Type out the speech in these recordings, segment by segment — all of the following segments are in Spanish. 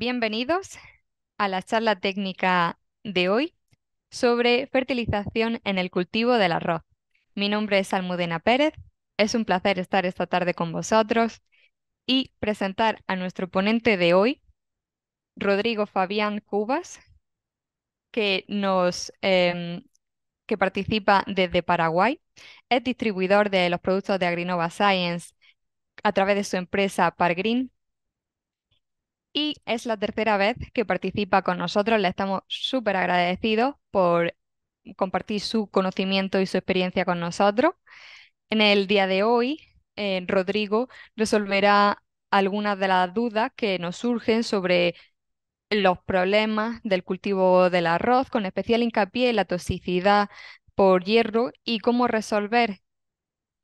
Bienvenidos a la charla técnica de hoy sobre fertilización en el cultivo del arroz. Mi nombre es Almudena Pérez. Es un placer estar esta tarde con vosotros y presentar a nuestro ponente de hoy, Rodrigo Fabián Cubas, que nos em, que participa desde Paraguay. Es distribuidor de los productos de Agrinova Science a través de su empresa Pargreen y es la tercera vez que participa con nosotros. Le estamos súper agradecidos por compartir su conocimiento y su experiencia con nosotros. En el día de hoy, eh, Rodrigo resolverá algunas de las dudas que nos surgen sobre los problemas del cultivo del arroz, con especial hincapié en la toxicidad por hierro y cómo resolver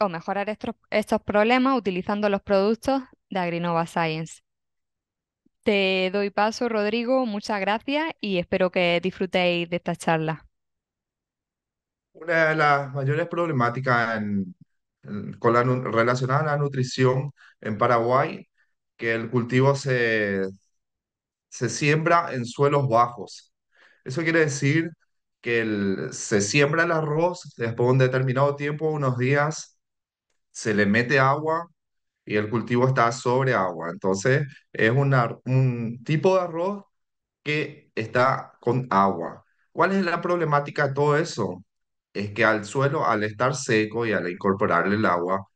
o mejorar estos problemas utilizando los productos de Agrinova Science. Te doy paso, Rodrigo. Muchas gracias y espero que disfrutéis de esta charla. Una de las mayores problemáticas en, con la, relacionada a la nutrición en Paraguay, que el cultivo se, se siembra en suelos bajos. Eso quiere decir que el, se siembra el arroz, después de un determinado tiempo, unos días, se le mete agua, y el cultivo está sobre agua. Entonces, es un tipo de arroz que está con agua. ¿Cuál es la problemática de todo eso? Es que al suelo, al estar seco y al incorporarle el agua,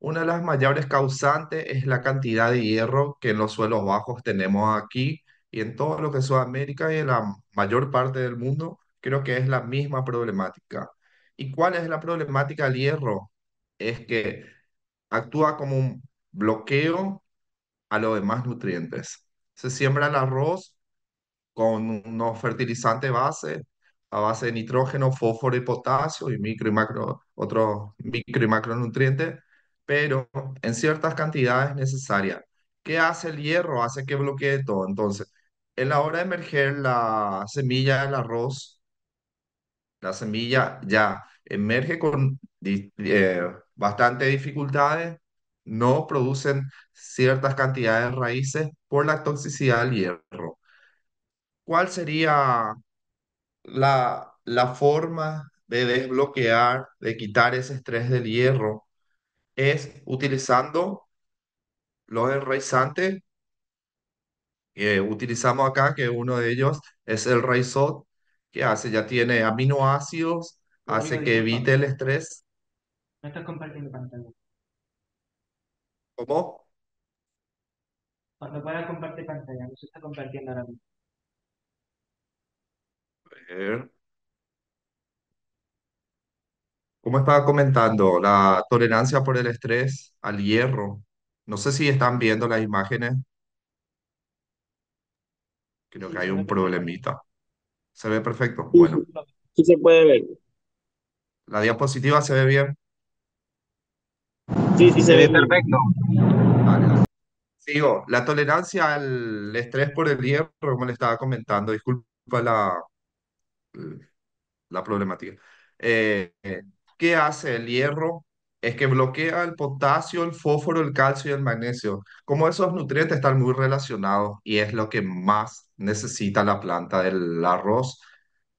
una de las mayores causantes es la cantidad de hierro que en los suelos bajos tenemos aquí y en todo lo que es Sudamérica y en la mayor parte del mundo, creo que es la misma problemática. ¿Y cuál es la problemática del hierro? Es que actúa como un bloqueo a los demás nutrientes. Se siembra el arroz con unos fertilizantes base, a base de nitrógeno, fósforo y potasio y micro y macro, otros micro y macronutrientes, pero en ciertas cantidades necesarias. ¿Qué hace el hierro? Hace que bloquee todo. Entonces, en la hora de emerger la semilla del arroz, la semilla ya emerge con eh, bastante bastantes dificultades no producen ciertas cantidades de raíces por la toxicidad del hierro. ¿Cuál sería la, la forma de desbloquear, de quitar ese estrés del hierro? Es utilizando los enraizantes que utilizamos acá, que uno de ellos es el raizot, que hace, ya tiene aminoácidos, hace que evite el estrés. No estás compartiendo pantalla. ¿Cómo? Cuando pueda compartir pantalla, no se está compartiendo ahora mismo. ver. ¿Cómo estaba comentando, la tolerancia por el estrés al hierro. No sé si están viendo las imágenes. Creo que hay un problemita. ¿Se ve perfecto? Bueno, sí se puede ver. la diapositiva se ve bien. Sí, sí, se ve perfecto. Digo, Sigo, la tolerancia al estrés por el hierro, como le estaba comentando, disculpa la, la problemática. Eh, ¿Qué hace el hierro? Es que bloquea el potasio, el fósforo, el calcio y el magnesio. Como esos nutrientes están muy relacionados y es lo que más necesita la planta del arroz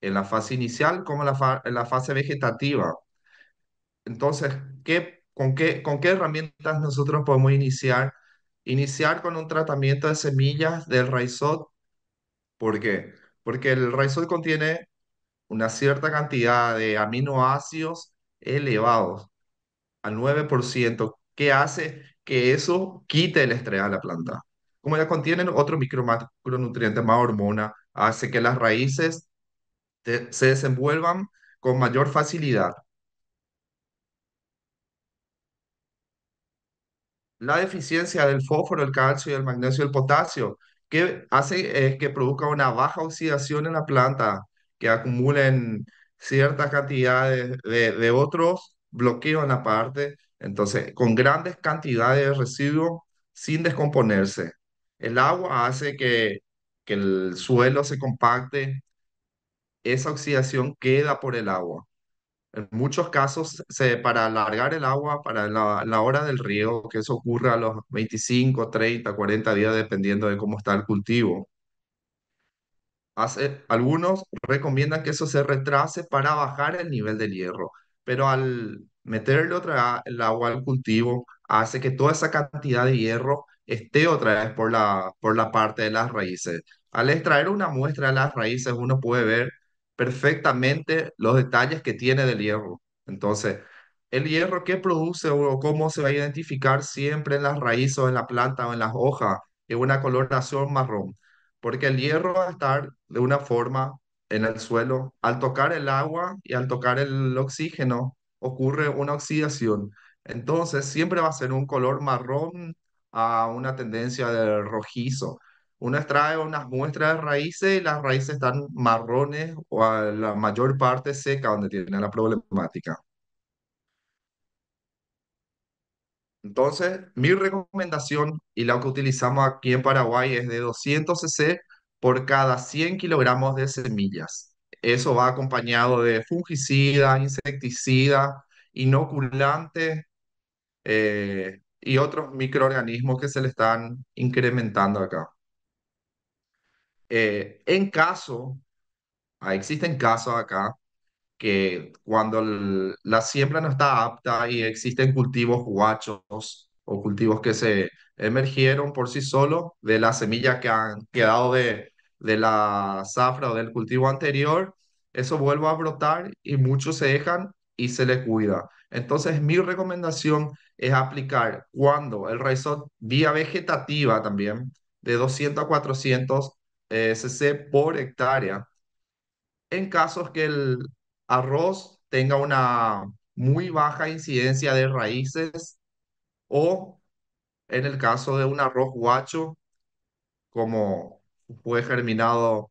en la fase inicial como en la, en la fase vegetativa. Entonces, ¿qué ¿Con qué, herramientas nosotros podemos iniciar? Iniciar con un tratamiento de semillas del raizot. ¿Por qué? Porque el raizot contiene una cierta cantidad de aminoácidos elevados al 9%, que hace que eso quite el estrés a la planta. Como ya contienen otro micronutrientes más hormona, hace que las raíces se desenvuelvan con mayor facilidad. la deficiencia del fósforo, el calcio, y el magnesio y el potasio, que hace es eh, que produzca una baja oxidación en la planta, que acumulen ciertas cantidades de, otros bloqueos en la parte, entonces con grandes cantidades de residuos sin descomponerse. El agua hace que, que el suelo se compacte, esa oxidación queda por el agua. En muchos casos, se, para alargar el agua, para la, hora del riego, que eso ocurra a los 25, 30, 40 días, dependiendo de cómo está el cultivo. Hace, algunos recomiendan que eso se retrase para bajar el nivel del hierro, pero al meterle otra el agua al cultivo, hace que toda esa cantidad de hierro esté otra vez por la, por la parte de las raíces. Al extraer una muestra de las raíces, uno puede ver perfectamente los detalles que tiene del hierro. Entonces, el hierro que produce o cómo se va a identificar siempre en las raíces o en la planta o en las hojas es una coloración marrón, porque el hierro va a estar de una forma en el suelo. Al tocar el agua y al tocar el oxígeno ocurre una oxidación. Entonces, siempre va a ser un color marrón a una tendencia de rojizo. Uno extrae unas muestras de raíces y las raíces están marrones o la mayor parte seca donde tiene la problemática. Entonces, mi recomendación y la que utilizamos aquí en Paraguay es de 200 cc por cada 100 kilogramos de semillas. Eso va acompañado de fungicida, insecticida, inoculante eh, y otros microorganismos que se le están incrementando acá. Eh, en caso, existen casos acá que cuando la siembra no está apta y existen cultivos guachos o cultivos que se emergieron por sí solos de la semillas que han quedado de, de la zafra o del cultivo anterior, eso vuelve a brotar y muchos se dejan y se les cuida. Entonces, mi recomendación es aplicar cuando el raíz vía vegetativa también, de 200 a 400 cc por hectárea en casos que el arroz tenga una muy baja incidencia de raíces o en el caso de un arroz guacho, como fue germinado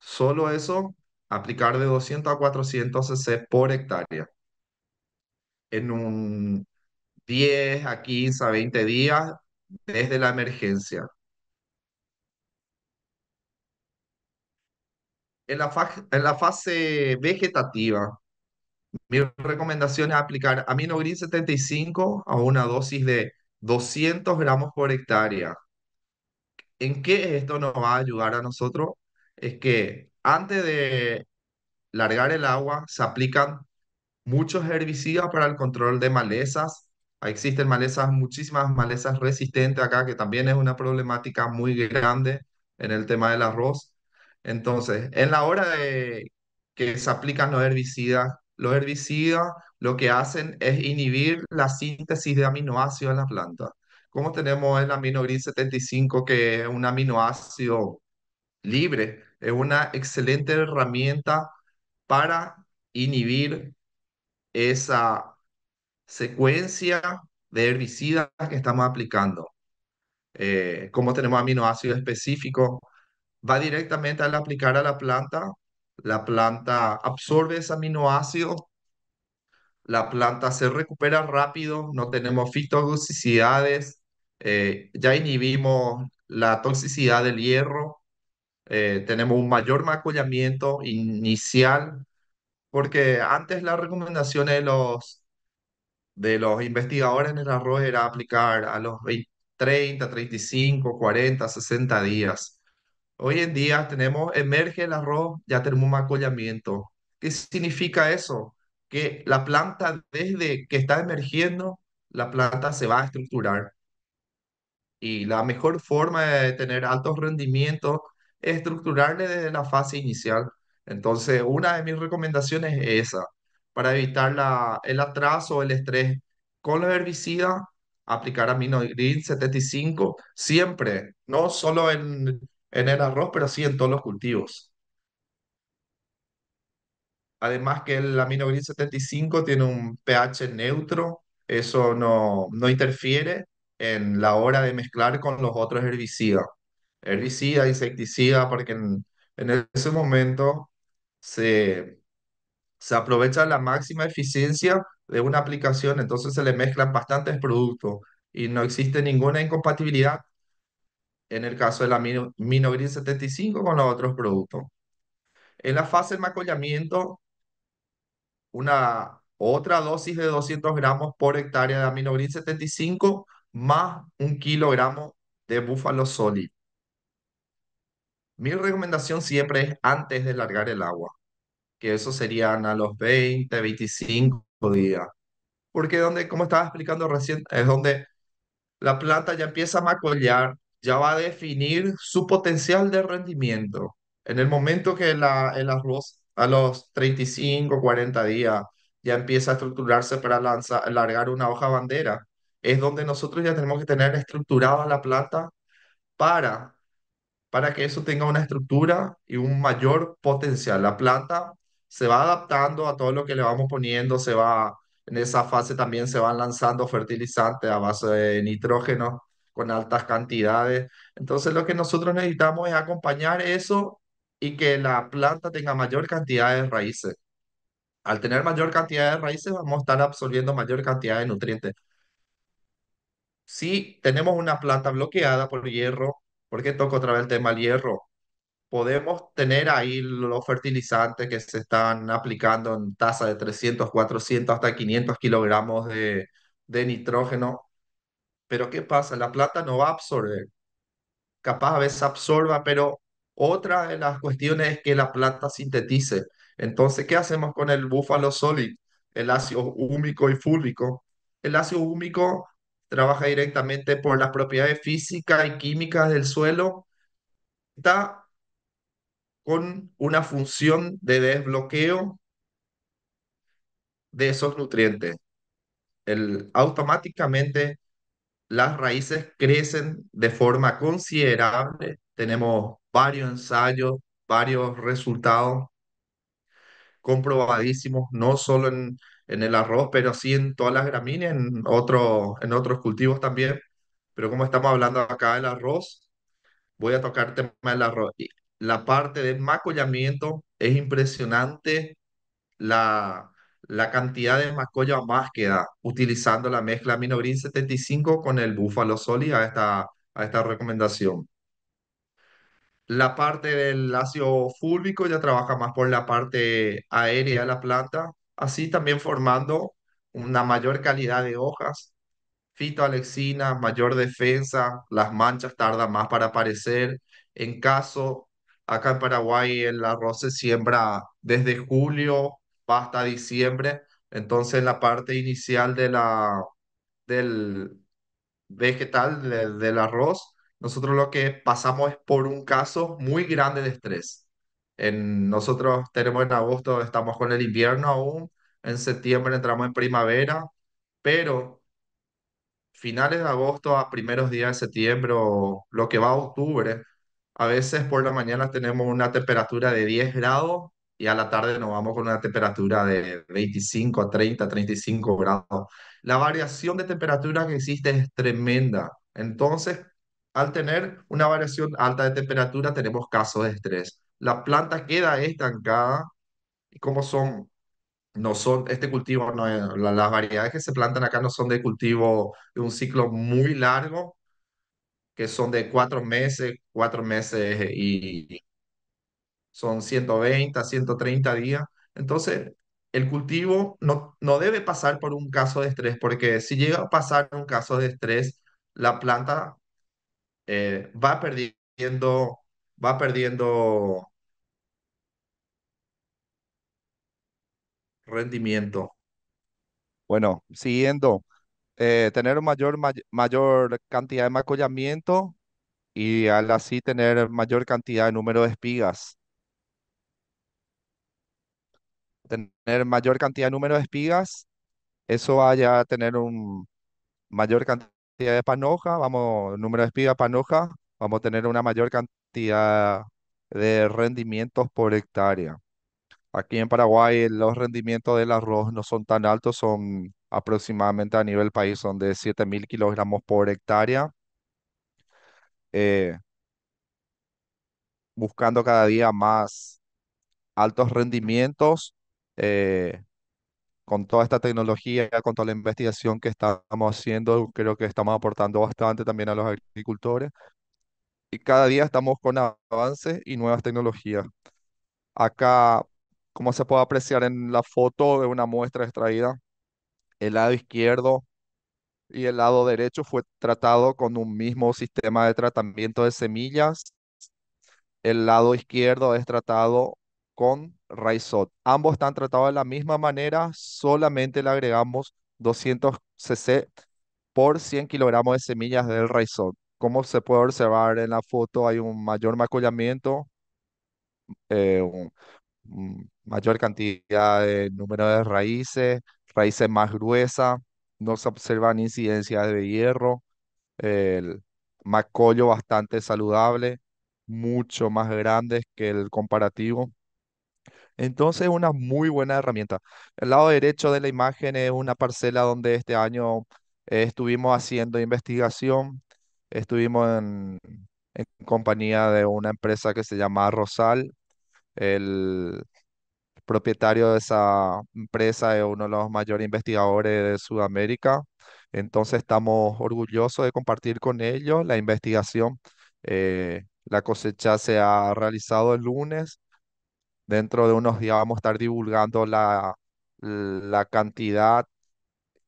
solo eso, aplicar de 200 a 400 cc por hectárea. En un 10 a 15 a 20 días desde la emergencia. en la, fase vegetativa, mi recomendación es aplicar aminogrin 75 a una dosis de 200 gramos por hectárea. ¿En qué esto nos va a ayudar a nosotros? Es que antes de largar el agua se aplican muchos herbicidas para el control de malezas. Existen malezas, muchísimas malezas resistentes acá, que también es una problemática muy grande en el tema del arroz. Entonces, en la hora de que se aplican los herbicidas, los herbicidas lo que hacen es inhibir la síntesis de aminoácidos en la planta. Como tenemos el aminogrin 75, que es un aminoácido libre, es una excelente herramienta para inhibir esa secuencia de herbicidas que estamos aplicando. Eh, como tenemos aminoácidos específicos, va directamente al aplicar a la planta. La planta absorbe ese aminoácido, la planta se recupera rápido, no tenemos fitotoxicidades, eh, ya inhibimos la toxicidad del hierro, eh, tenemos un mayor macollamiento inicial, porque antes la recomendación de los, de los investigadores en el arroz era aplicar a los 30, 35, 40, 60 días. Hoy en día tenemos, emerge el arroz, ya tenemos un macollamiento. ¿Qué significa eso? Que la planta desde que está emergiendo, la planta se va a estructurar. Y la mejor forma de tener altos rendimientos es estructurarle desde la fase inicial. Entonces, una de mis recomendaciones es esa, para evitar la, el atraso, el estrés. Con los herbicidas, aplicar y 75 siempre, no solo en en el arroz, pero sí en todos los cultivos. Además que el amino gris 75 tiene un pH neutro, eso no, no interfiere en la hora de mezclar con los otros herbicidas. Herbicida, insecticida, porque en, ese momento se, se aprovecha la máxima eficiencia de una aplicación, entonces se le mezclan bastantes productos y no existe ninguna incompatibilidad en el caso de la minogrin 75 con los otros productos. En la fase de macollamiento, una otra dosis de 200 gramos por hectárea de aminogrin 75 más un kilogramo de búfalo sólido. Mi recomendación siempre es antes de largar el agua, que eso serían a los 20, 25 días. Porque donde, como estaba explicando recién, es donde la planta ya empieza a macollar, ya va a definir su potencial de rendimiento. En el momento que la, el arroz a los 35, 40 días ya empieza a estructurarse para lanzar, largar una hoja bandera, es donde nosotros ya tenemos que tener estructurada la planta para, para que eso tenga una estructura y un mayor potencial. La planta se va adaptando a todo lo que le vamos poniendo, se va, en esa fase también se van lanzando fertilizantes a base de nitrógeno, con altas cantidades. Entonces lo que nosotros necesitamos es acompañar eso y que la planta tenga mayor cantidad de raíces. Al tener mayor cantidad de raíces vamos a estar absorbiendo mayor cantidad de nutrientes. Si tenemos una planta bloqueada por hierro, porque toco otra vez el tema del hierro, podemos tener ahí los fertilizantes que se están aplicando en tasa de 300, 400, hasta 500 kilogramos de nitrógeno pero ¿qué pasa? La planta no va a absorber. Capaz a veces absorba, pero otra de las cuestiones es que la planta sintetice. Entonces, ¿qué hacemos con el búfalo sólido? El ácido húmico y fúlvico. El ácido húmico trabaja directamente por las propiedades físicas y químicas del suelo. Está con una función de desbloqueo de esos nutrientes. El, automáticamente las raíces crecen de forma considerable. Tenemos varios ensayos, varios resultados comprobadísimos, no solo en, en el arroz, pero sí en todas las gramíneas, en, en otros cultivos también. Pero como estamos hablando acá del arroz, voy a tocar el tema del arroz. La parte del macollamiento es impresionante. La, la cantidad de macolla más queda utilizando la mezcla Minogrin 75 con el Búfalo Soli a esta, a esta recomendación. La parte del ácido fúlvico ya trabaja más por la parte aérea de la planta, así también formando una mayor calidad de hojas, fitoalexina, mayor defensa, las manchas tardan más para aparecer. En caso, acá en Paraguay el arroz se siembra desde julio va hasta diciembre. Entonces, en la parte inicial de del vegetal, del arroz, nosotros lo que pasamos es por un caso muy grande de estrés. En, nosotros tenemos en agosto, estamos con el invierno aún, en septiembre entramos en primavera, pero finales de agosto a primeros días de septiembre lo que va a octubre, a veces por la mañana tenemos una temperatura de 10 grados y a la tarde nos vamos con una temperatura de 25 a 30, 35 grados. La variación de temperatura que existe es tremenda. Entonces, al tener una variación alta de temperatura, tenemos casos de estrés. La planta queda estancada y como son no son, este cultivo, no, las variedades que se plantan acá no son de cultivo de un ciclo muy largo, que son de cuatro meses, cuatro meses y, son 120, 130 días. Entonces, el cultivo no, no debe pasar por un caso de estrés, porque si llega a pasar un caso de estrés, la planta eh, va perdiendo, va perdiendo rendimiento. Bueno, siguiendo, eh, tener mayor, mayor cantidad de macollamiento y al así tener mayor cantidad de número de espigas. tener mayor cantidad de número de espigas, eso vaya a tener un mayor cantidad de panoja, vamos, número de espigas panoja, vamos a tener una mayor cantidad de rendimientos por hectárea. Aquí en Paraguay los rendimientos del arroz no son tan altos, son aproximadamente a nivel país, son de 7.000 kilogramos por hectárea. Eh, buscando cada día más altos rendimientos, eh, con toda esta tecnología, con toda la investigación que estamos haciendo, creo que estamos aportando bastante también a los agricultores. Y cada día estamos con avances y nuevas tecnologías. Acá, como se puede apreciar en la foto de una muestra extraída, el lado izquierdo y el lado derecho fue tratado con un mismo sistema de tratamiento de semillas. El lado izquierdo es tratado con Ambos están tratados de la misma manera, solamente le agregamos 200 cc por 100 kilogramos de semillas del Raizot. Como se puede observar en la foto, hay un mayor macollamiento, eh, mayor cantidad de número de raíces, raíces más gruesas, no se observan incidencias de hierro, el macollo bastante saludable, mucho más grandes que el comparativo. Entonces una muy buena herramienta. El lado derecho de la imagen es una parcela donde este año eh, estuvimos haciendo investigación, estuvimos en, compañía de una empresa que se llama Rosal. El propietario de esa empresa es uno de los mayores investigadores de Sudamérica. Entonces estamos orgullosos de compartir con ellos la investigación. Eh, la cosecha se ha realizado el lunes Dentro de unos días vamos a estar divulgando la, la cantidad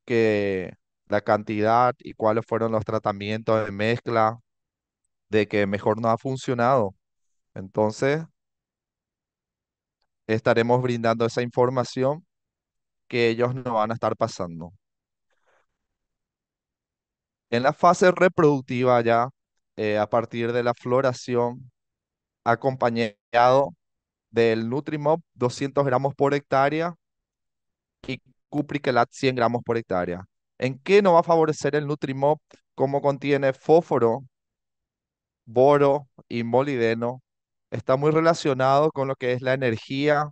que la cantidad y cuáles fueron los tratamientos de mezcla de que mejor no ha funcionado. Entonces, estaremos brindando esa información que ellos no van a estar pasando. En la fase reproductiva ya, eh, a partir de la floración, acompañado del Nutrimob 200 gramos por hectárea y Cupriquelat 100 gramos por hectárea. ¿En qué no va a favorecer el Nutrimob? Como contiene fósforo, boro y molideno, está muy relacionado con lo que es la energía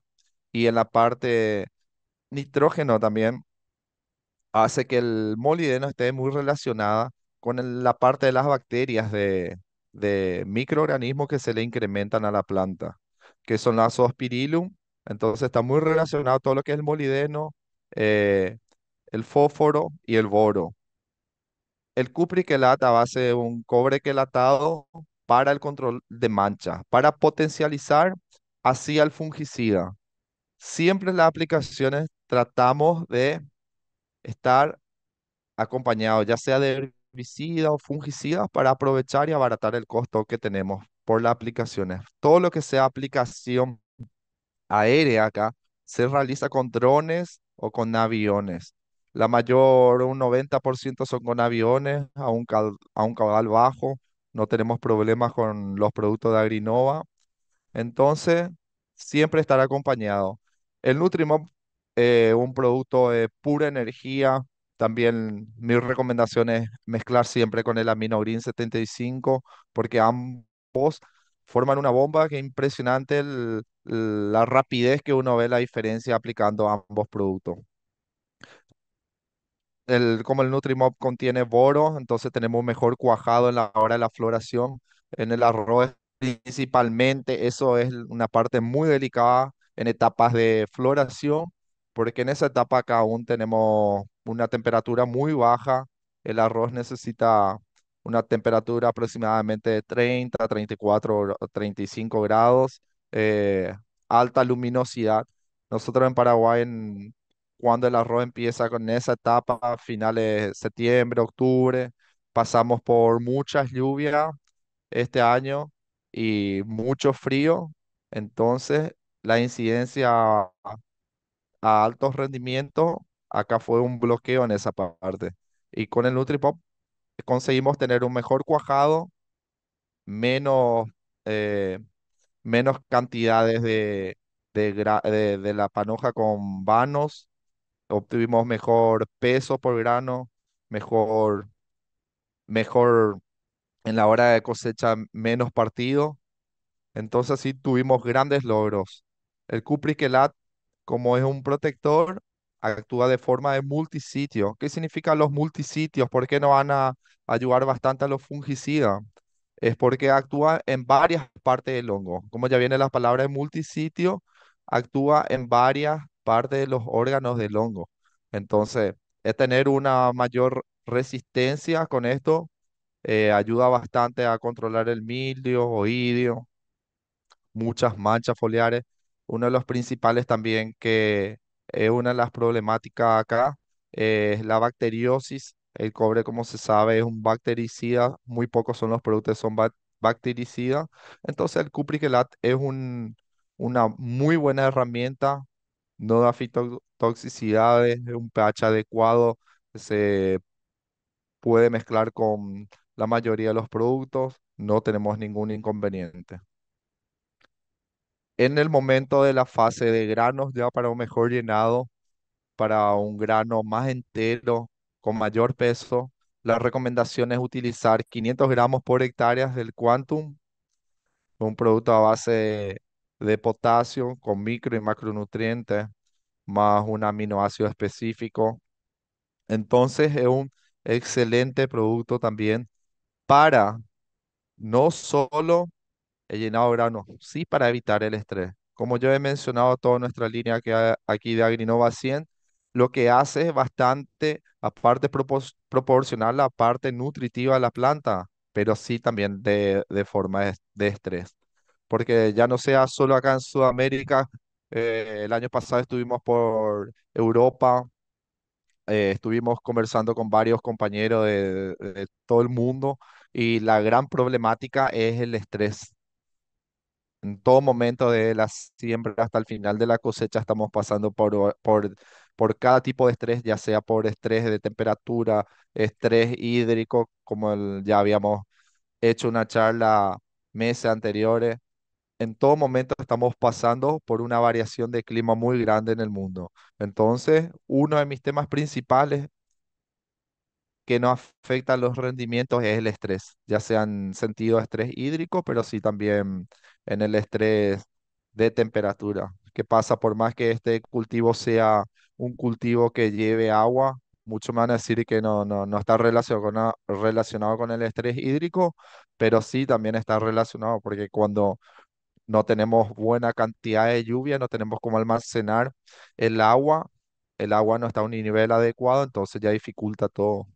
y en la parte nitrógeno también hace que el molideno esté muy relacionada con la parte de las bacterias de microorganismos que se le incrementan a la planta que son las ospirilum, Entonces está muy relacionado todo lo que es el molideno, eh, el fósforo y el boro. El va a base un cobre quelatado para el control de mancha para potencializar así al fungicida. Siempre en las aplicaciones tratamos de estar acompañado, ya sea de o fungicidas para aprovechar y abaratar el costo que tenemos por las aplicaciones. Todo lo que sea aplicación aérea acá se realiza con drones o con aviones. La mayor, un 90% son con aviones a un, a un caudal bajo. No tenemos problemas con los productos de Agrinova. Entonces, siempre estará acompañado. El Nutrimop, eh, un producto de pura energía, también mi recomendación es mezclar siempre con el aminogrin 75 porque ambos forman una bomba que impresionante la rapidez que uno ve la diferencia aplicando ambos productos. El, como el Nutrimop contiene boro, entonces tenemos mejor cuajado en la hora de la floración. En el arroz principalmente, eso es una parte muy delicada en etapas de floración, porque en esa etapa acá aún tenemos una temperatura muy baja. El arroz necesita una temperatura aproximadamente de 30, 34, 35 grados, eh, alta luminosidad. Nosotros en Paraguay, en, cuando el arroz empieza con esa etapa, finales de septiembre, octubre, pasamos por muchas lluvias este año y mucho frío, entonces la incidencia a altos rendimientos Acá fue un bloqueo en esa parte. Y con el Nutripop conseguimos tener un mejor cuajado, menos, eh, menos cantidades de, de, de, la panoja con vanos, obtuvimos mejor peso por grano, mejor, mejor en la hora de cosecha, menos partido. Entonces sí tuvimos grandes logros. El cupriquelat, como es un protector, actúa de forma de multisitio. ¿Qué significa los multisitios? ¿Por qué no van a ayudar bastante a los fungicidas? Es porque actúa en varias partes del hongo. Como ya viene la palabra de multisitio, actúa en varias partes de los órganos del hongo. Entonces, es tener una mayor resistencia con esto. Eh, ayuda bastante a controlar el mildio, oidio, muchas manchas foliares. Uno de los principales también que es una de las problemáticas acá es la bacteriosis. El cobre, como se sabe, es un bactericida. Muy pocos son los productos que son bactericida bactericidas. Entonces el cupriquelat es una muy buena herramienta. No da fitotoxicidades, es un pH adecuado. Se puede mezclar con la mayoría de los productos. No tenemos ningún inconveniente en el momento de la fase de granos, ya para un mejor llenado, para un grano más entero, con mayor peso, la recomendación es utilizar 500 gramos por hectárea del Quantum, un producto a base de potasio con micro y macronutrientes, más un aminoácido específico. Entonces es un excelente producto también para no solo He llenado grano sí, para evitar el estrés. Como yo he mencionado, toda nuestra línea que aquí de Agrinova 100, lo que hace es bastante, aparte proporcionar la parte nutritiva de la planta, pero sí también de, de forma de, estrés. Porque ya no sea solo acá en Sudamérica, eh, el año pasado estuvimos por Europa, eh, estuvimos conversando con varios compañeros de, todo el mundo y la gran problemática es el estrés en todo momento de la siembra hasta el final de la cosecha estamos pasando por, por, por cada tipo de estrés, ya sea por estrés de temperatura, estrés hídrico, como el, ya habíamos hecho una charla meses anteriores. En todo momento estamos pasando por una variación de clima muy grande en el mundo. Entonces, uno de mis temas principales que no afecta los rendimientos es el estrés, ya sean han sentido estrés hídrico, pero sí también en el estrés de temperatura, que pasa por más que este cultivo sea un cultivo que lleve agua, mucho me van a decir que no, no, no está relacionado, relacionado con el estrés hídrico, pero sí también está relacionado, porque cuando no tenemos buena cantidad de lluvia, no tenemos cómo almacenar el agua, el agua no está a un nivel adecuado, entonces ya dificulta todo.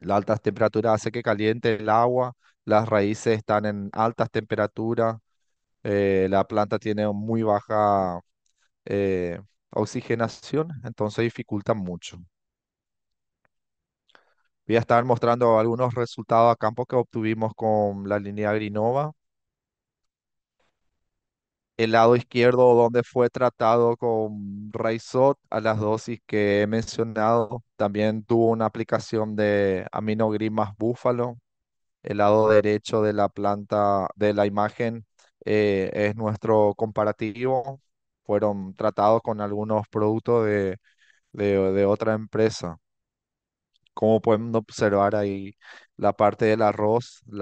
Las altas temperaturas hace que caliente el agua, las raíces están en altas temperaturas, eh, la planta tiene muy baja eh, oxigenación, entonces dificulta mucho. Voy a estar mostrando algunos resultados a campo que obtuvimos con la línea Grinova. El lado izquierdo donde fue tratado con Raizot a las dosis que he mencionado, también tuvo una aplicación de aminogrimas búfalo. El lado derecho de la planta, de la imagen, eh, es nuestro comparativo. Fueron tratados con algunos productos de, otra empresa. Como pueden observar ahí la parte del arroz, el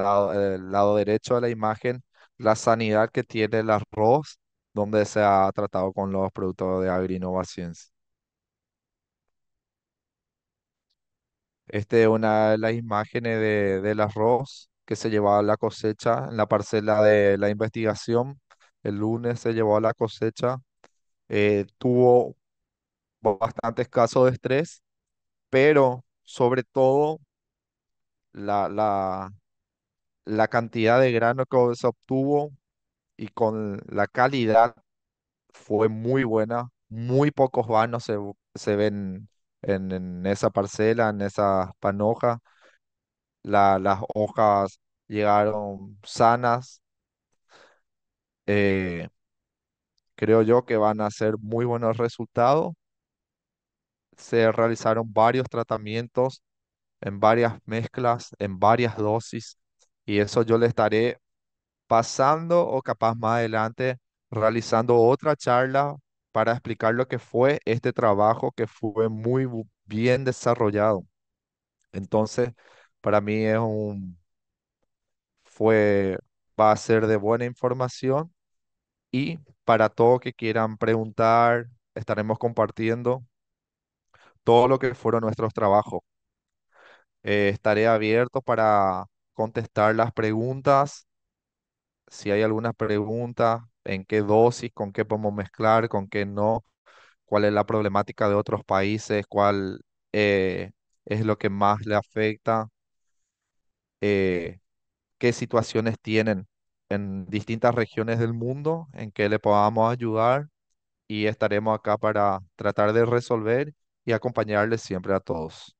lado derecho de la imagen, la sanidad que tiene el arroz, donde se ha tratado con los productos de Agrinovaciencia Science. Esta es una de las imágenes de, del arroz que se llevaba la cosecha en la parcela de la investigación. El lunes se llevó a la cosecha. Eh, tuvo bastante casos de estrés, pero sobre todo la, la, la cantidad de grano que se obtuvo y con la calidad fue muy buena. Muy pocos vanos se, ven en, en esa parcela, en esa panoja las hojas llegaron sanas. Eh, creo yo que van a ser muy buenos resultados. Se realizaron varios tratamientos en varias mezclas, en varias dosis, y eso yo le estaré pasando o capaz más adelante realizando otra charla para explicar lo que fue este trabajo que fue muy bien desarrollado. Entonces, para mí es un, fue, va a ser de buena información y para todos que quieran preguntar, estaremos compartiendo todo lo que fueron nuestros trabajos. Eh, estaré abierto para contestar las preguntas. Si hay alguna pregunta, en qué dosis, con qué podemos mezclar, con qué no, cuál es la problemática de otros países, cuál eh, es lo que más le afecta. Eh, qué situaciones tienen en distintas regiones del mundo, en qué le podamos ayudar y estaremos acá para tratar de resolver y acompañarles siempre a todos.